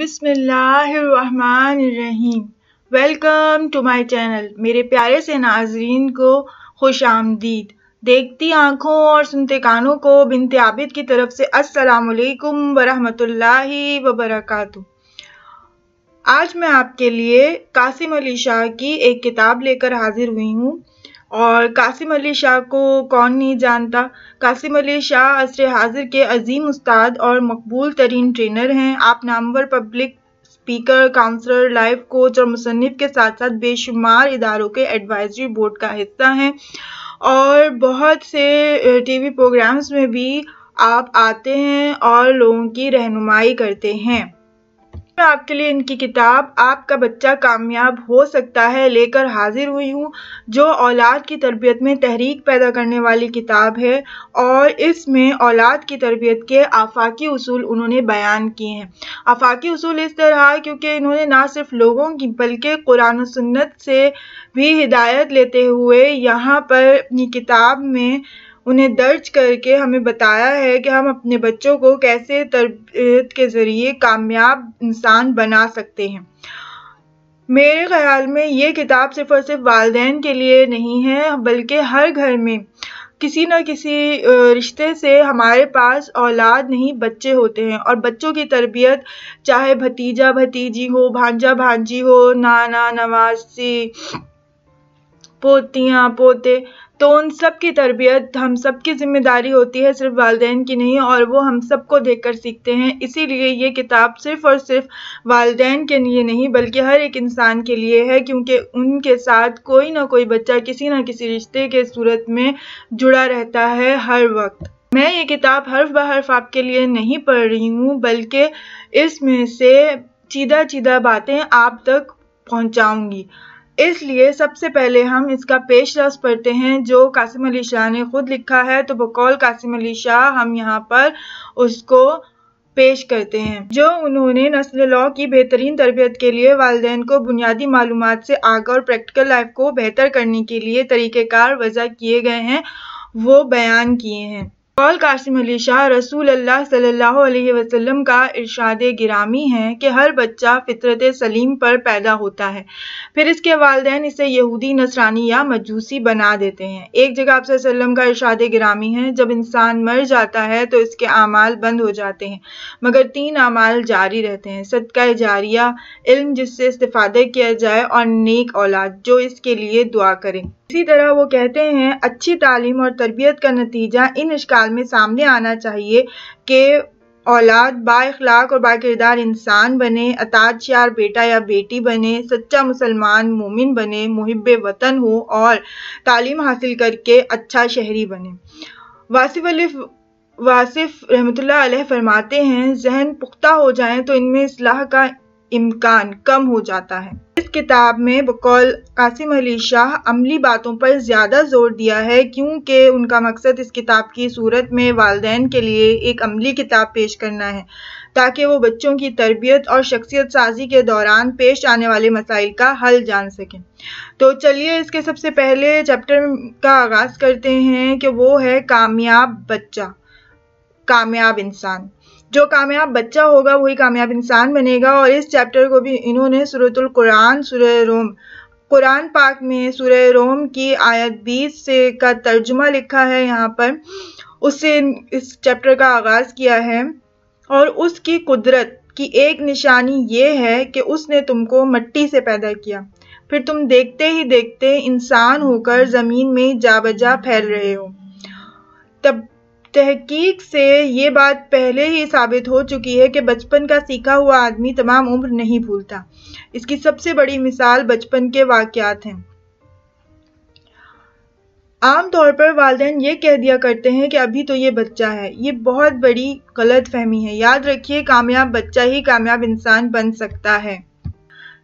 बिसमीम welcome to my channel मेरे प्यारे से नाजरीन को खुश आमदीद देखती आँखों और सुनते कानों को बिनते आबिद की तरफ से असलकम वरहमतुल्लाहि वबरकू आज मैं आपके लिए कासिम अली शाह की एक किताब लेकर हाजिर हुई हूँ और कासिम अली शाह को कौन नहीं जानता कासिम अली शाह असर हाजिर के अजीम उस्ताद और मकबूल तरीन ट्रेनर हैं आप नामवर public speaker counsellor life coach और मुसनफ़ के साथ साथ बेशुमार इदारों के एडवाइजरी बोर्ड का हिस्सा हैं और बहुत से टीवी प्रोग्राम्स में भी आप आते हैं और लोगों की रहनुमाई करते हैं मैं आपके लिए इनकी किताब आपका बच्चा कामयाब हो सकता है लेकर हाजिर हुई हूँ जो औलाद की तरबियत में तहरीक पैदा करने वाली किताब है और इसमें औलाद की तरबियत के आफाकी असूल उन्होंने बयान किए हैं आफाकी असूल इस तरह क्योंकि इन्होंने ना सिर्फ लोगों की बल्कि कुरान सुन्नत से भी हिदायत लेते हुए यहाँ पर अपनी किताब में उन्हें दर्ज करके हमें बताया है कि हम अपने बच्चों को कैसे तरबियत के ज़रिए कामयाब इंसान बना सकते हैं मेरे ख्याल में ये किताब सिर्फ और सिर्फ वालदेन के लिए नहीं है बल्कि हर घर में किसी न किसी रिश्ते से हमारे पास औलाद नहीं बच्चे होते हैं और बच्चों की तरबियत चाहे भतीजा भतीजी हो भांजा भांजी हो नाना नवासी पोतियाँ पोते तो उन सब की तरबियत हम सब की ज़िम्मेदारी होती है सिर्फ वालदे की नहीं और वो हम सब को देख कर सीखते हैं इसीलिए ये किताब सिर्फ और सिर्फ वालदे के लिए नहीं बल्कि हर एक इंसान के लिए है क्योंकि उनके साथ कोई ना कोई बच्चा किसी ना किसी रिश्ते के सूरत में जुड़ा रहता है हर वक्त मैं ये किताब हर्फ ब हर्फ आपके लिए नहीं पढ़ रही हूँ बल्कि इसमें से चीदा चीदा बातें आप तक पहुँचाऊँगी इसलिए सबसे पहले हम इसका पेश रस पढ़ते हैं जो कासिम अली शाह ने खुद लिखा है तो बकौल कासिम अली शाह हम यहाँ पर उसको पेश करते हैं जो उन्होंने नस्ल लॉ की बेहतरीन तरबियत के लिए वालदे को बुनियादी मालूम से आगे और प्रैक्टिकल लाइफ को बेहतर करने के लिए तरीक़ेकार वजह किए गए हैं वो बयान किए हैं कौल कासिम अली शाह रसूल अल्लाह सल्लल्लाहु अलैहि वसल्लम का इरशाद गिरामी है कि हर बच्चा फितरत सलीम पर पैदा होता है फिर इसके वालदेन इसे यहूदी नसरानी या मजूसी बना देते हैं एक जगह आप वसल्लम का इरशाद गिरामी है जब इंसान मर जाता है तो इसके अमाल बंद हो जाते हैं मगर तीन अमाल जारी रहते हैं सदका जारिया इल्म जिससे इस्तः किया जाए और नेक औलाद जो इसके लिए दुआ करें इसी तरह वो कहते हैं अच्छी तालीम और तरबियत का नतीजा इन अशकाल में सामने आना चाहिए कि औलाद बाखलाक और बाकिरदार इंसान बने अताज यार बेटा या बेटी बने सच्चा मुसलमान मोमिन बने मुहब वतन हो और तालीम हासिल करके अच्छा शहरी बने वासिफ अलिफ वासिफ रहमतुल्लाह फरमाते हैं जहन पुख्ता हो जाए तो इनमें असलाह का इम्कान कम हो जाता है किताब में बकौल कासिम अली शाह अमली बातों पर ज़्यादा जोर दिया है क्योंकि उनका मकसद इस किताब की सूरत में वालदेन के लिए एक अमली किताब पेश करना है ताकि वो बच्चों की तरबियत और शख्सियत साजी के दौरान पेश आने वाले मसाइल का हल जान सकें तो चलिए इसके सबसे पहले चैप्टर का आगाज़ करते हैं कि वो है कामयाब बच्चा कामयाब इंसान जो कामयाब बच्चा होगा वही कामयाब इंसान बनेगा और इस चैप्टर को भी इन्होंने सूरतुल कुरान सूर्य रोम कुरान पाक में सूर्य रोम की आयत बीस से का तर्जमा लिखा है यहाँ पर उससे इस चैप्टर का आगाज़ किया है और उसकी कुदरत की एक निशानी ये है कि उसने तुमको मट्टी से पैदा किया फिर तुम देखते ही देखते इंसान होकर ज़मीन में जा बजा फैल रहे हो तब तहक़ीक़ से ये बात पहले ही साबित हो चुकी है कि बचपन का सीखा हुआ आदमी तमाम उम्र नहीं भूलता इसकी सबसे बड़ी मिसाल बचपन के वाक्यात हैं आम तौर पर वालदे ये कह दिया करते हैं कि अभी तो ये बच्चा है ये बहुत बड़ी गलत फहमी है याद रखिए कामयाब बच्चा ही कामयाब इंसान बन सकता है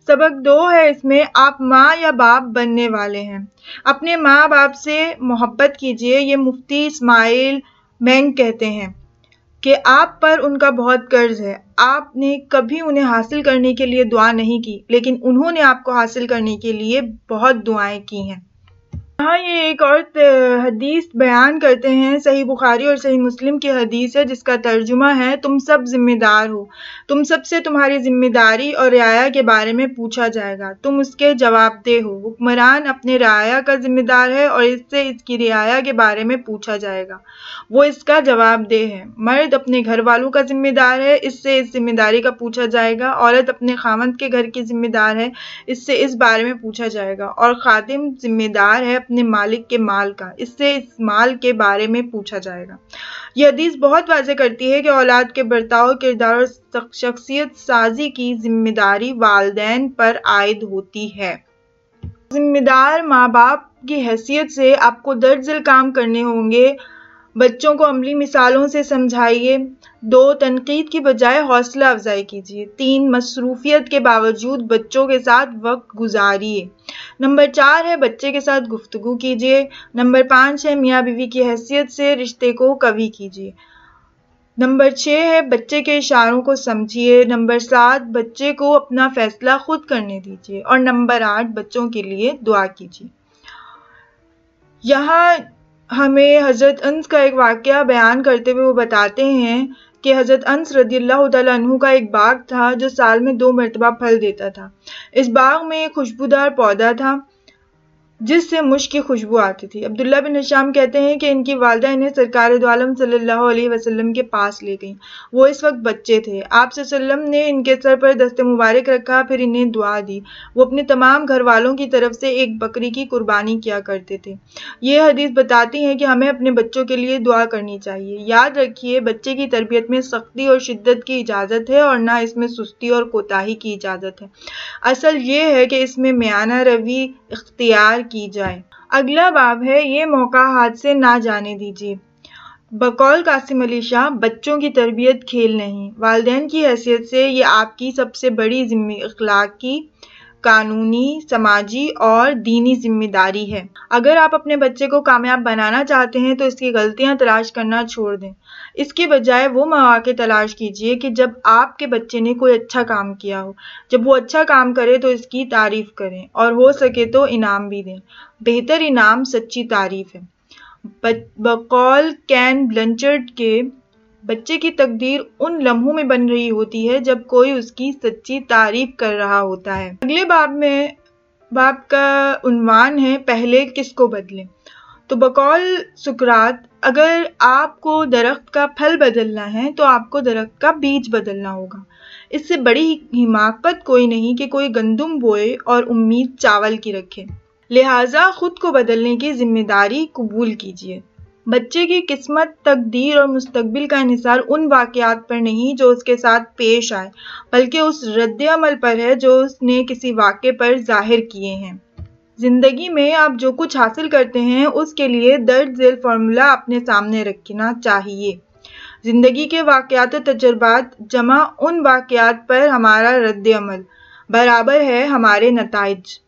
सबक दो है इसमें आप माँ या बाप बनने वाले हैं अपने माँ बाप से मोहब्बत कीजिए ये मुफ्ती इस्माइल मैंग कहते हैं कि आप पर उनका बहुत कर्ज है आपने कभी उन्हें हासिल करने के लिए दुआ नहीं की लेकिन उन्होंने आपको हासिल करने के लिए बहुत दुआएं की हैं यहाँ ये एक और हदीस बयान करते हैं सही बुखारी और सही मुस्लिम की हदीस है जिसका तर्जुमा है तुम सब जिम्मेदार हो तुम सब से तुम्हारी जिम्मेदारी और राया के बारे में पूछा जाएगा तुम उसके जवाबदेह हो हुक्मरान अपने राया का जिम्मेदार है और इससे इसकी रियाया के बारे में पूछा जाएगा वो इसका जवाबदेह है मर्द अपने घर वालों का जिम्मेदार है इससे इस जिम्मेदारी का पूछा जाएगा औरत अपने खामंद के घर की जिम्मेदार है इससे इस बारे में पूछा जाएगा और खादिम जिम्मेदार है अपने मालिक के माल का इससे इस माल के बारे में पूछा जाएगा यह हदीस बहुत वाजह करती है कि औलाद के बर्ताव किरदार और शख्सियत साजी की जिम्मेदारी वालदेन पर आयद होती है जिम्मेदार माँ बाप की हैसियत से आपको दर्ज काम करने होंगे बच्चों को अमली मिसालों से समझाइए दो तनकीद की बजाय हौसला अफजाई कीजिए तीन मसरूफियत के बावजूद बच्चों के साथ वक्त गुजारिए नंबर चार है बच्चे के साथ गुफ्तु कीजिए नंबर पाँच है मियाँ बीवी की हैसियत से रिश्ते को कवि कीजिए नंबर छः है बच्चे के इशारों को समझिए नंबर सात बच्चे को अपना फ़ैसला खुद करने दीजिए और नंबर आठ बच्चों के लिए दुआ कीजिए यहाँ हमें हज़रत अंस का एक वाक़ बयान करते हुए वो बताते हैं कि हज़रत अंस रदी तु का एक बाग था जो साल में दो मरतबा फल देता था इस बाग में खुशबूदार पौधा था जिससे मुश्क की खुशबू आती थी अब्दुल्ला बिन हशाम कहते हैं कि इनकी वालदा इन्हें सरकार दोम सल्लल्लाहु अलैहि वसल्लम के पास ले गई वो इस वक्त बच्चे थे आप सल्लम ने इनके सर पर दस्ते मुबारक रखा फिर इन्हें दुआ दी वो अपने तमाम घर वालों की तरफ से एक बकरी की कुर्बानी किया करते थे ये हदीस बताती हैं कि हमें अपने बच्चों के लिए दुआ करनी चाहिए याद रखिए बच्चे की तरबियत में सख्ती और शिद्दत की इजाज़त है और ना इसमें सुस्ती और कोताही की इजाज़त है असल ये है कि इसमें म्याना रवि इख्तियार की जाए अगला बाब है ये मौका हाथ से ना जाने दीजिए बकौल कासिम अली शाह बच्चों की तरबियत खेल नहीं वालदेन की हैसियत से ये आपकी सबसे बड़ी जिम्मे अखलाक की कानूनी समाजी और दीनी जिम्मेदारी है अगर आप अपने बच्चे को कामयाब बनाना चाहते हैं तो इसकी गलतियां तलाश करना छोड़ दें इसके बजाय वो मौाक़े तलाश कीजिए कि जब आपके बच्चे ने कोई अच्छा काम किया हो जब वो अच्छा काम करे तो इसकी तारीफ़ करें और हो सके तो इनाम भी दें बेहतर इनाम सच्ची तारीफ़ है बकौल कैन ब्लंचर्ड के बच्चे की तकदीर उन लम्हों में बन रही होती है जब कोई उसकी सच्ची तारीफ कर रहा होता है अगले बाब में बाब का उन्वान है पहले किसको बदलें तो बकौल सुकरात अगर आपको दरख्त का फल बदलना है तो आपको दरख्त का बीज बदलना होगा इससे बड़ी हिमाकत कोई नहीं कि कोई गंदम बोए और उम्मीद चावल की रखे लिहाजा खुद को बदलने की जिम्मेदारी कबूल कीजिए बच्चे की किस्मत तकदीर और मुस्तबिल का इसार उन वाक़ात पर नहीं जो उसके साथ पेश आए बल्कि उस रद्द पर है जो उसने किसी वाक़े पर ज़ाहिर किए हैं ज़िंदगी में आप जो कुछ हासिल करते हैं उसके लिए दर्ज झेल फार्मूला अपने सामने रखना चाहिए ज़िंदगी के वाक़ात तजर्बात जमा उन वाक़ात पर हमारा रद्द अमल बराबर है हमारे नतज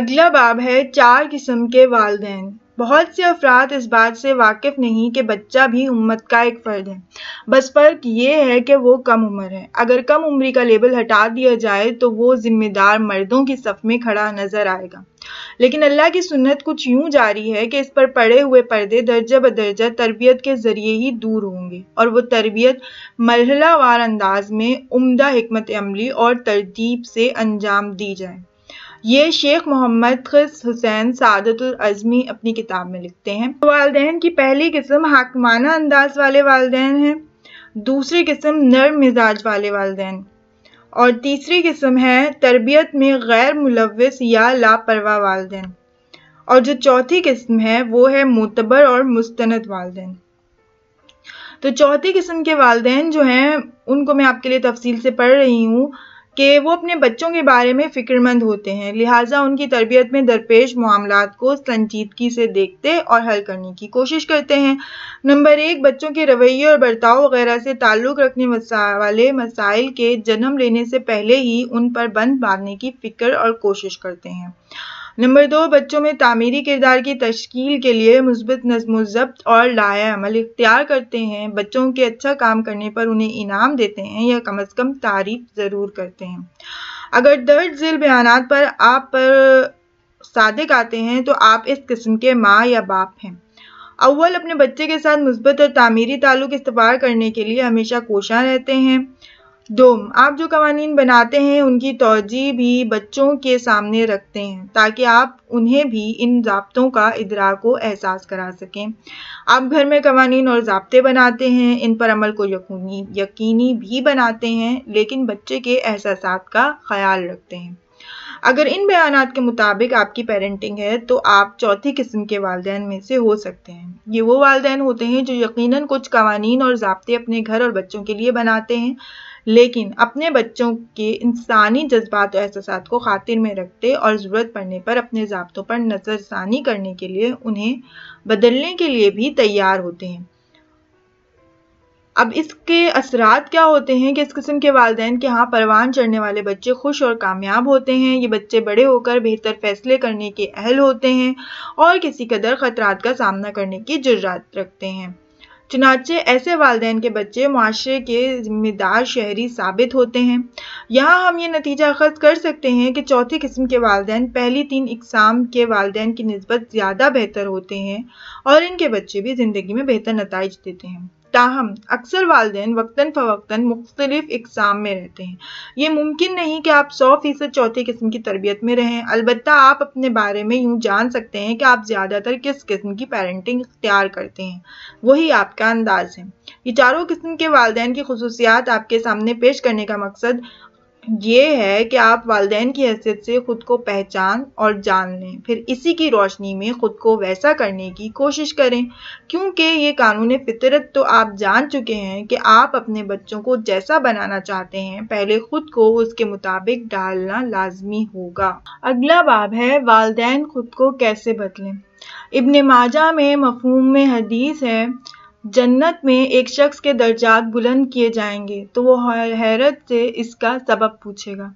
अगला बाब है चार किस्म के वालदेन बहुत से अफराद इस बात से वाकिफ़ नहीं कि बच्चा भी उम्मत का एक फ़र्द है बस फ़र्क ये है कि वो कम उम्र है अगर कम उम्री का लेबल हटा दिया जाए तो वो ज़िम्मेदार मर्दों की सफ़ में खड़ा नज़र आएगा लेकिन अल्लाह की सुन्नत कुछ यूं जारी है कि इस पर पड़े हुए पर्दे दर्जा बदर्जा तरबियत के ज़रिए ही दूर होंगे और वो तरबियत मरहलावार अंदाज में उम्दा हमत अमली और तरतीब से अंजाम दी जाए ये शेख मोहम्मद खस हुसैन सादतुलज़मी अपनी किताब में लिखते हैं तो वालदेन की पहली किस्म हाकमाना अंदाज वाले वालदे हैं दूसरी किस्म नर्म मिजाज वाले वालदेन और तीसरी किस्म है तरबियत में गैर मुलविस या लापरवाह वालदेन और जो चौथी किस्म है वो है मोतबर और मुस्तनद वालदेन तो चौथी किस्म के वालदे जो हैं उनको मैं आपके लिए तफसील से पढ़ रही हूँ कि वो अपने बच्चों के बारे में फ़िक्रमंद होते हैं लिहाजा उनकी तरबियत में दरपेश मामला को संजीदगी से देखते और हल करने की कोशिश करते हैं नंबर एक बच्चों के रवैये और बर्ताव वगैरह से ताल्लुक़ रखने वाले मसाइल के जन्म लेने से पहले ही उन पर बंद बांधने की फ़िक्र और कोशिश करते हैं नंबर दो बच्चों में तामीरी किरदार की तश्कील के लिए मुस्बत नजम ज़ब्त और लाया अमल इख्तियार करते हैं बच्चों के अच्छा काम करने पर उन्हें इनाम देते हैं या कम अज़ कम तारीफ ज़रूर करते हैं अगर दर्ज झील बयान पर आप पर सादक आते हैं तो आप इस किस्म के माँ या बाप हैं अव्वल अपने बच्चे के साथ मुस्बत और तामीरी ताल्लुक इस्तवार करने के लिए हमेशा कोशां रहते हैं डोम आप जो कवानीन बनाते हैं उनकी तोजी भी बच्चों के सामने रखते हैं ताकि आप उन्हें भी इन जबतों का इदराक को एहसास करा सकें आप घर में कवानीन और जबते बनाते हैं इन पर अमल को यकूनी यकीनी भी बनाते हैं लेकिन बच्चे के एहसास का ख्याल रखते हैं अगर इन बयान के मुताबिक आपकी पेरेंटिंग है तो आप चौथी किस्म के वालदेन में से हो सकते हैं ये वो वालदेन होते हैं जो यकीनन कुछ कवानीन और जबते अपने घर और बच्चों के लिए बनाते हैं लेकिन अपने बच्चों के इंसानी जज्बात और एहसास को खातिर में रखते और ज़रूरत पड़ने पर अपने जबतों पर नज़रसानी करने के लिए उन्हें बदलने के लिए भी तैयार होते हैं अब इसके असरात क्या होते हैं कि इस किस्म के वालदेन के यहाँ परवान चढ़ने वाले बच्चे खुश और कामयाब होते हैं ये बच्चे बड़े होकर बेहतर फैसले करने के अहल होते हैं और किसी कदर ख़तरात का सामना करने की जुर्रात रखते हैं चुनाचे ऐसे वालदेन के बच्चे माशरे के जिम्मेदार शहरी साबित होते हैं यहाँ हम ये नतीजा अखज कर सकते हैं कि चौथी किस्म के वालदेन पहली तीन इकसाम के वालदेन की नस्बत ज़्यादा बेहतर होते हैं और इनके बच्चे भी ज़िंदगी में बेहतर नतज देते हैं ताहम अक्सर वालदे वक्ता फ़वक्ता मुख्तलिफ इकसाम में रहते हैं ये मुमकिन नहीं कि आप सौ फीसद चौथी किस्म की तरबियत में रहें अलबत् आप अपने बारे में यूँ जान सकते हैं कि आप ज़्यादातर किस किस्म की पेरेंटिंग इख्तियार करते हैं वही आपका अंदाज है ये चारों किस्म के वालदेन की खसूसियात आपके सामने पेश करने का मकसद ये है कि आप वालदेन की हैसियत से ख़ुद को पहचान और जान लें फिर इसी की रोशनी में ख़ुद को वैसा करने की कोशिश करें क्योंकि ये कानून फितरत तो आप जान चुके हैं कि आप अपने बच्चों को जैसा बनाना चाहते हैं पहले ख़ुद को उसके मुताबिक डालना लाजमी होगा अगला बाब है वालदेन ख़ुद को कैसे बदलें इबन माजा में मफहूम में हदीस है जन्नत में एक शख्स के दर्जात बुलंद किए जाएंगे तो वो हैरत से इसका सबब पूछेगा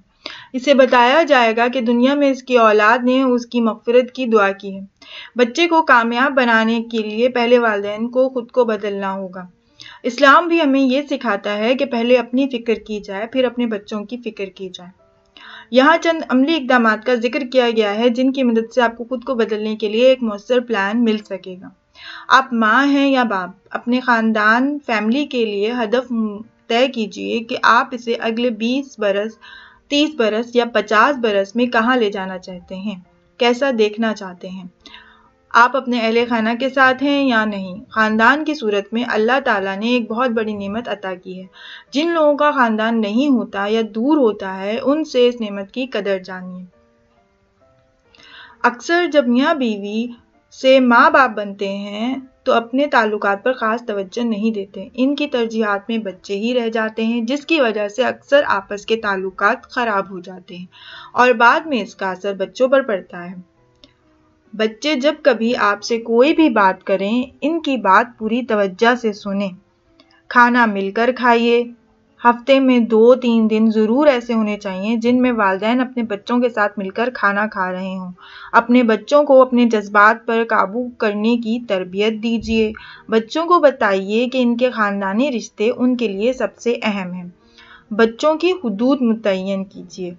इसे बताया जाएगा कि दुनिया में इसकी औलाद ने उसकी मफफरत की दुआ की है बच्चे को कामयाब बनाने के लिए पहले वाले को ख़ुद को बदलना होगा इस्लाम भी हमें ये सिखाता है कि पहले अपनी फ़िक्र की जाए फिर अपने बच्चों की फ़िक्र की जाए यहाँ चंद अमली इकदाम का जिक्र किया गया है जिनकी मदद से आपको खुद को बदलने के लिए एक मौसर प्लान मिल सकेगा आप माँ हैं या बाप अपने ख़ानदान फैमिली के लिए हदफ तय कीजिए कि आप इसे अगले 20 बरस 30 बरस या 50 बरस में कहाँ ले जाना चाहते हैं कैसा देखना चाहते हैं आप अपने अहले खाना के साथ हैं या नहीं ख़ानदान की सूरत में अल्लाह ताला ने एक बहुत बड़ी नेमत अता की है जिन लोगों का ख़ानदान नहीं होता या दूर होता है उनसे इस नेमत की कदर जानिए अक्सर जब मियाँ बीवी से माँ बाप बनते हैं तो अपने ताल्लुकात पर ख़ास तवज्जो नहीं देते इनकी तरजीहत में बच्चे ही रह जाते हैं जिसकी वजह से अक्सर आपस के ताल्लुकात ख़राब हो जाते हैं और बाद में इसका असर बच्चों पर पड़ता है बच्चे जब कभी आपसे कोई भी बात करें इनकी बात पूरी तवज्जा से सुने खाना मिलकर खाइए हफ्ते में दो तीन दिन ज़रूर ऐसे होने चाहिए जिनमें वालदेन अपने बच्चों के साथ मिलकर खाना खा रहे हों अपने बच्चों को अपने जज्बात पर काबू करने की तरबियत दीजिए बच्चों को बताइए कि इनके ख़ानदानी रिश्ते उनके लिए सबसे अहम हैं बच्चों की हदूद मुतन कीजिए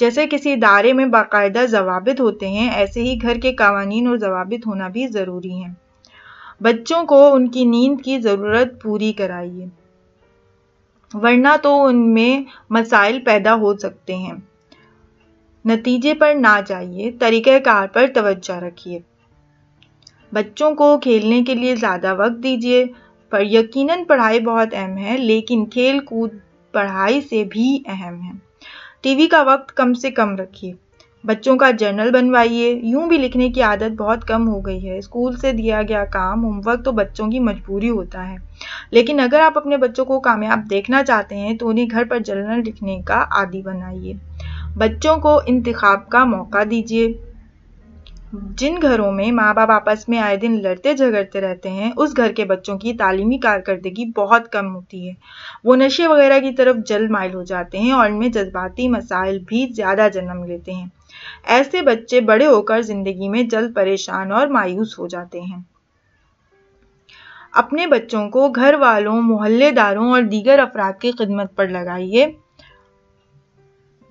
जैसे किसी इदारे में बाकायदा जवाबित होते हैं ऐसे ही घर के कवानीन और जवाबित होना भी ज़रूरी हैं बच्चों को उनकी नींद की ज़रूरत पूरी कराइए वरना तो उनमें मसाइल पैदा हो सकते हैं नतीजे पर ना जाइए तरीक़ार पर तोज्जा रखिए बच्चों को खेलने के लिए ज़्यादा वक्त दीजिए पर यकीनन पढ़ाई बहुत अहम है लेकिन खेल कूद पढ़ाई से भी अहम है टीवी का वक्त कम से कम रखिए बच्चों का जर्नल बनवाइए यूं भी लिखने की आदत बहुत कम हो गई है स्कूल से दिया गया काम होमवर्क तो बच्चों की मजबूरी होता है लेकिन अगर आप अपने बच्चों को कामयाब देखना चाहते हैं तो उन्हें घर पर जर्नल लिखने का आदि बनाइए बच्चों को इंतखाब का मौका दीजिए जिन घरों में माँ बाप आपस में आए दिन लड़ते झगड़ते रहते हैं उस घर के बच्चों की तालीमी कारकर्दगी बहुत कम होती है वो नशे वगैरह की तरफ जल्द माइल हो जाते हैं और इनमें जज्बाती मसाइल भी ज़्यादा जन्म लेते हैं ऐसे बच्चे बड़े होकर जिंदगी में जल्द परेशान और मायूस हो जाते हैं अपने बच्चों को घर वालों मोहल्लेदारों और दीगर अफराद की खिदमत पर लगाइए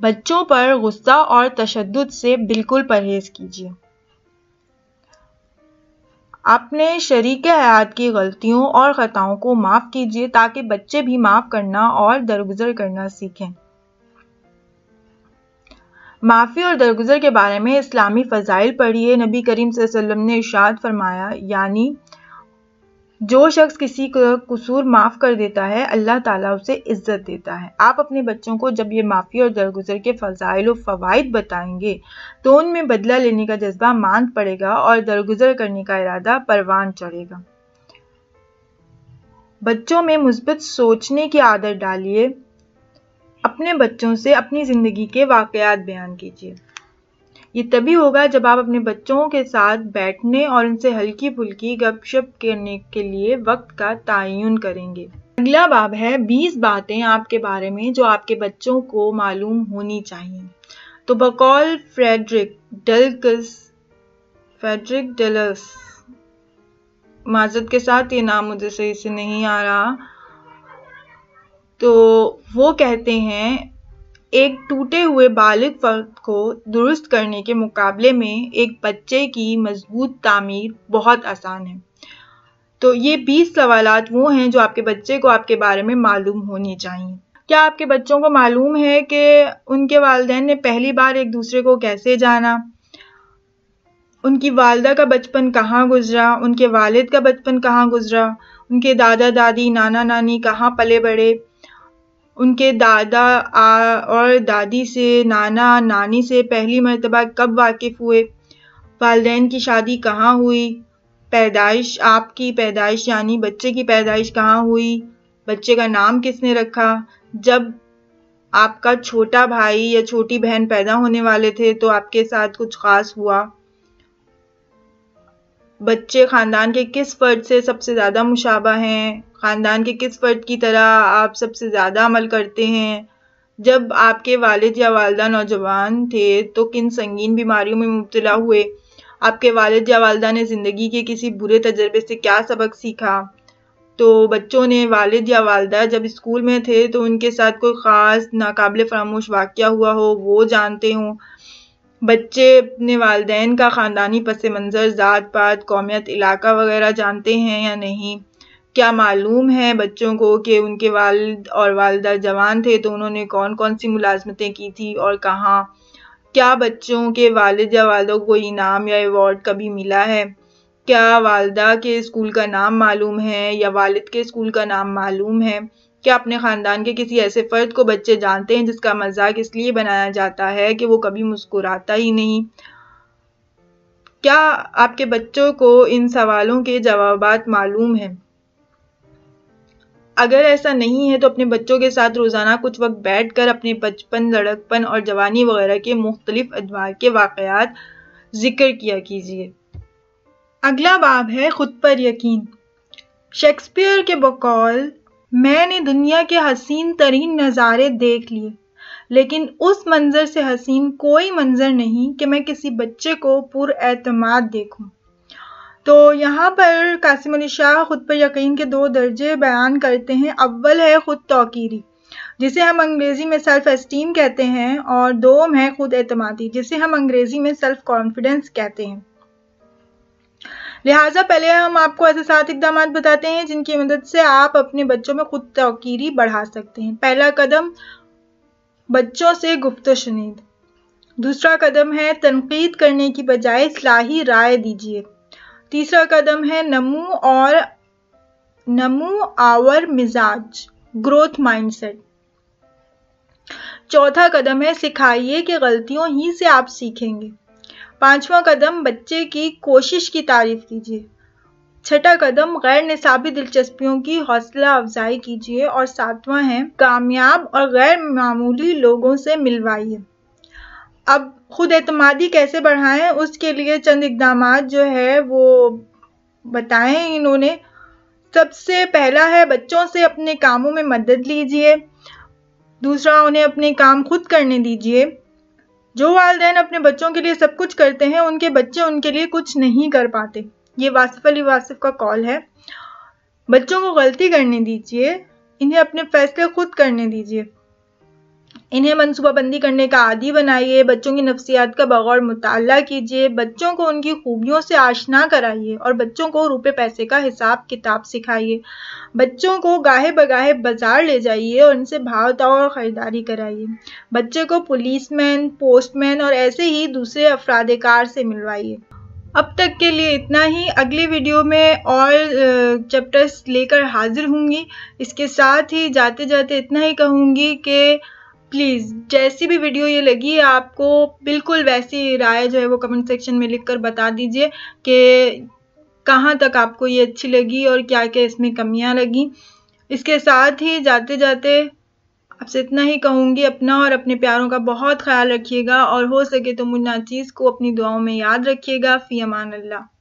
बच्चों पर गुस्सा और तशद से बिल्कुल परहेज कीजिए अपने शरीक हयात की गलतियों और ख़ताओं को माफ़ कीजिए ताकि बच्चे भी माफ़ करना और दरगुजर करना सीखें माफ़ी और दरगुजर के बारे में इस्लामी फ़जाइल पढ़िए नबी करीम वसल्लम ने इशाद फरमाया यानी जो शख्स किसी को कसूर माफ़ कर देता है अल्लाह ताला उसे इज़्ज़त देता है आप अपने बच्चों को जब ये माफ़ी और दरगुजर के फ़जाइल और फ़वाद बताएंगे तो उनमें बदला लेने का जज्बा मांद पड़ेगा और दरगुजर करने का इरादा परवान चढ़ेगा बच्चों में मुस्बत सोचने की आदत डालिए अपने बच्चों से अपनी ज़िंदगी के वाकयात बयान कीजिए ये तभी होगा जब आप अपने बच्चों के साथ बैठने और उनसे हल्की फुल्की गपशप करने के लिए वक्त का तयन करेंगे अगला बाब है 20 बातें आपके बारे में जो आपके बच्चों को मालूम होनी चाहिए तो बकौल फ्रेडरिक डलकस फ्रेडरिक डलस माजद के साथ ये नाम मुझे सही से नहीं आ रहा तो वो कहते हैं एक टूटे हुए बालिग फर्द को दुरुस्त करने के मुकाबले में एक बच्चे की मजबूत तामीर बहुत आसान है तो ये बीस सवाल वो हैं जो आपके बच्चे को आपके बारे में मालूम होने चाहिए क्या आपके बच्चों को मालूम है कि उनके वालदेन ने पहली बार एक दूसरे को कैसे जाना उनकी वालदा का बचपन कहाँ गुजरा उनके वालिद का बचपन कहाँ गुजरा उनके दादा दादी नाना नानी कहाँ पले बड़े उनके दादा आ और दादी से नाना नानी से पहली मरतबा कब वाकिफ़ हुए वालदेन की शादी कहाँ हुई पैदाइश आपकी पैदाइश यानी बच्चे की पैदाइश कहाँ हुई बच्चे का नाम किसने रखा जब आपका छोटा भाई या छोटी बहन पैदा होने वाले थे तो आपके साथ कुछ ख़ास हुआ बच्चे ख़ानदान के किस फ़र्द से सबसे ज़्यादा मुशाबा हैं ख़ानदान के किस फ़र्द की तरह आप सबसे ज़्यादा अमल करते हैं जब आपके वालिद या वालदा नौजवान थे तो किन संगीन बीमारियों में मुबतला हुए आपके वालिद या वालदा ने ज़िंदगी के किसी बुरे तजर्बे से क्या सबक सीखा तो बच्चों ने वालिद या वालदा जब स्कूल में थे तो उनके साथ कोई ख़ास नाकबिल फरामोश वाक़ हुआ हो वो जानते हों बच्चे अपने वालदेन का ख़ानदानी पस मंज़र ज़ात पात कौमियत इलाका वगैरह जानते हैं या नहीं क्या मालूम है बच्चों को कि उनके वालद और वालदा जवान थे तो उन्होंने कौन कौन सी मुलाजमतें की थी और कहाँ क्या बच्चों के वालद या वालदा को कोई इनाम या एवॉर्ड कभी मिला है क्या वालदा के स्कूल का नाम मालूम है या वालद के स्कूल का नाम मालूम है क्या अपने ख़ानदान के किसी ऐसे फ़र्द को बच्चे जानते हैं जिसका मजाक इसलिए बनाया जाता है कि वो कभी मुस्कुराता ही नहीं क्या आपके बच्चों को इन सवालों के जवाब मालूम हैं अगर ऐसा नहीं है तो अपने बच्चों के साथ रोज़ाना कुछ वक्त बैठ कर अपने बचपन लड़कपन और जवानी वगैरह के मुख्तलिफ अदवार के वाकयात ज़िक्र किया कीजिए अगला बाब है ख़ुद पर यकीन शेक्सपियर के बकौल मैंने दुनिया के हसीन तरीन नज़ारे देख लिए लेकिन उस मंज़र से हसीन कोई मंज़र नहीं कि मैं किसी बच्चे को पुरमाद देखूँ तो यहाँ पर कासिम अली शाह ख़ुद पर यकीन के दो दर्जे बयान करते हैं अव्वल है ख़ुद तोकीरी जिसे हम अंग्रेज़ी में सेल्फ़ एस्टीम कहते हैं और दोम है ख़ुद अतमादी जिसे हम अंग्रेज़ी में सेल्फ़ कॉन्फिडेंस कहते हैं लिहाजा पहले हम आपको ऐसे सात इकदाम बताते हैं जिनकी मदद से आप अपने बच्चों में खुद तोकीरी बढ़ा सकते हैं पहला कदम बच्चों से गुप्त शनीद दूसरा कदम है तनकीद करने की बजाय सलाही राय दीजिए तीसरा कदम है नमू और नमू आवर मिजाज ग्रोथ माइंडसेट चौथा कदम है सिखाइए कि गलतियों ही से आप सीखेंगे पांचवा कदम बच्चे की कोशिश की तारीफ कीजिए छठा कदम गैर निसाबी दिलचस्पियों की हौसला अफजाई कीजिए और सातवां है कामयाब और गैर मामूली लोगों से मिलवाइए अब खुद एतमादी कैसे बढ़ाएं उसके लिए चंद इकदाम जो है वो बताएं इन्होंने सबसे पहला है बच्चों से अपने कामों में मदद लीजिए दूसरा उन्हें अपने काम खुद करने दीजिए जो वालदेन अपने बच्चों के लिए सब कुछ करते हैं उनके बच्चे उनके लिए कुछ नहीं कर पाते ये वासिफ अली वासिफ का कॉल है बच्चों को गलती करने दीजिए इन्हें अपने फैसले खुद करने दीजिए इन्हें मनसूबाबंदी करने का आदि बनाइए बच्चों की नफसियात का बगौर मुताल कीजिए बच्चों को उनकी खूबियों से आशना कराइए और बच्चों को रुपये पैसे का हिसाब किताब सिखाइए बच्चों को गाहे बगाहे बाजार ले जाइए और उनसे भावताव और ख़रीदारी कराइए बच्चे को पुलिस मैन पोस्टमैन और ऐसे ही दूसरे अफराद कार से मिलवाइए अब तक के लिए इतना ही अगले वीडियो में और चैप्टर्स लेकर हाजिर होंगी इसके साथ ही जाते जाते इतना ही कहूँगी कि प्लीज़ जैसी भी वीडियो ये लगी आपको बिल्कुल वैसी राय जो है वो कमेंट सेक्शन में लिख कर बता दीजिए कि कहाँ तक आपको ये अच्छी लगी और क्या क्या इसमें कमियाँ लगी इसके साथ ही जाते जाते आपसे इतना ही कहूँगी अपना और अपने प्यारों का बहुत ख्याल रखिएगा और हो सके तो मुन्ना चीज़ को अपनी दुआओं में याद रखिएगा फ़ी अमान अल्लाह